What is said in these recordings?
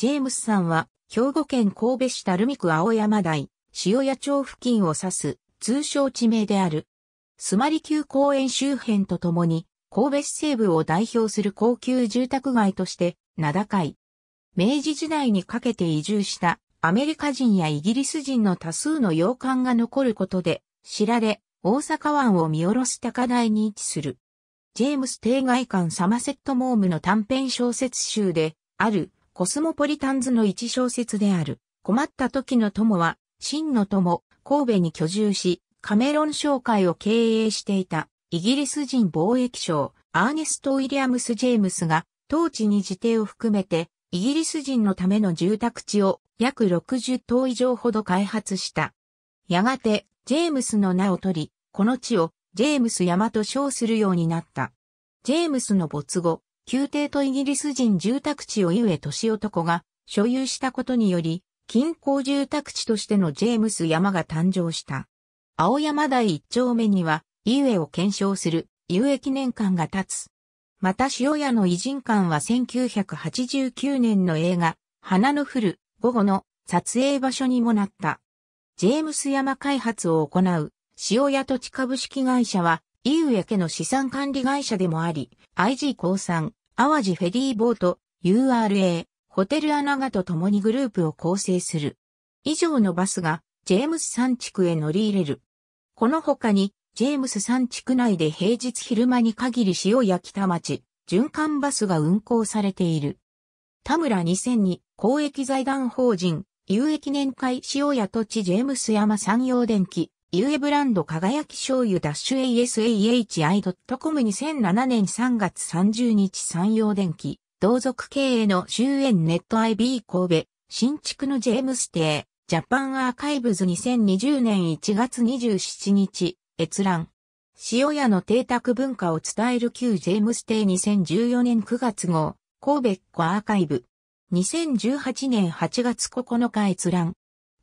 ジェームスさんは、兵庫県神戸市垂水区青山台、塩屋町付近を指す、通称地名である。スマリ休公園周辺とともに、神戸市西部を代表する高級住宅街として、名高い。明治時代にかけて移住したアメリカ人やイギリス人の多数の洋館が残ることで知られ、大阪湾を見下ろす高台に位置する。ジェームス定外館サマセットモームの短編小説集であるコスモポリタンズの一小説である、困った時の友は、真の友、神戸に居住し、カメロン商会を経営していた、イギリス人貿易商、アーネスト・ウィリアムス・ジェームスが、当地に自邸を含めて、イギリス人のための住宅地を約60棟以上ほど開発した。やがて、ジェームスの名を取り、この地をジェームス山と称するようになった。ジェームスの没後、宮廷とイギリス人住宅地をゆえ年男が所有したことにより、近郊住宅地としてのジェームス山が誕生した。青山台一丁目には、イウを検証する、イウ年記念館が立つ。また塩屋の偉人館は1989年の映画、花の降る午後の撮影場所にもなった。ジェームス山開発を行う、塩屋土地株式会社は、ウヤ家の資産管理会社でもあり、IG 興産、淡路フェリーボート、URA、ホテルアナガと共にグループを構成する。以上のバスが、ジェームス山地区へ乗り入れる。この他に、ジェームス山地区内で平日昼間に限り塩や北町、循環バスが運行されている。田村2002公益財団法人、有益年会塩屋土地ジェームス山山陽電機ゆえブランド輝き醤油ダッシュ ASAHI.com 2007年3月30日産業電機、同族経営の終焉ネット IB 神戸、新築のジェームステイ、ジャパンアーカイブズ2020年1月27日、閲覧。塩屋の邸宅文化を伝える旧ジェームステイ2014年9月号、神戸っ子アーカイブ。2018年8月9日閲覧。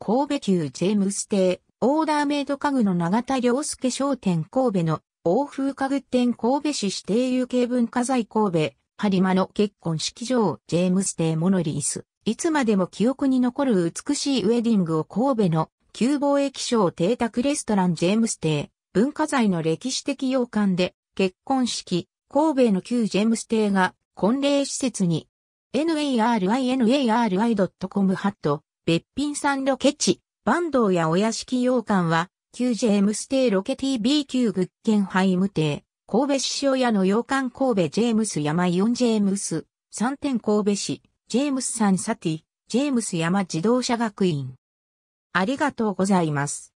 神戸旧ジェームステイ。オーダーメイド家具の永田良介商店神戸の欧風家具店神戸市指定有形文化財神戸、播磨の結婚式場ジェームステイモノリース。いつまでも記憶に残る美しいウェディングを神戸の旧貿易商邸宅レストランジェームステイ、文化財の歴史的洋館で結婚式、神戸の旧ジェームステイが婚礼施設に narinari.com ハット、べっぴんさんロケ地。坂東やお屋敷洋館は、旧ジェームステイロケ t b 級グッケンハイム邸、神戸市塩屋の洋館神戸ジェームス山イオンジェームス、3点神戸市、ジェームスサンサティ、ジェームス山自動車学院。ありがとうございます。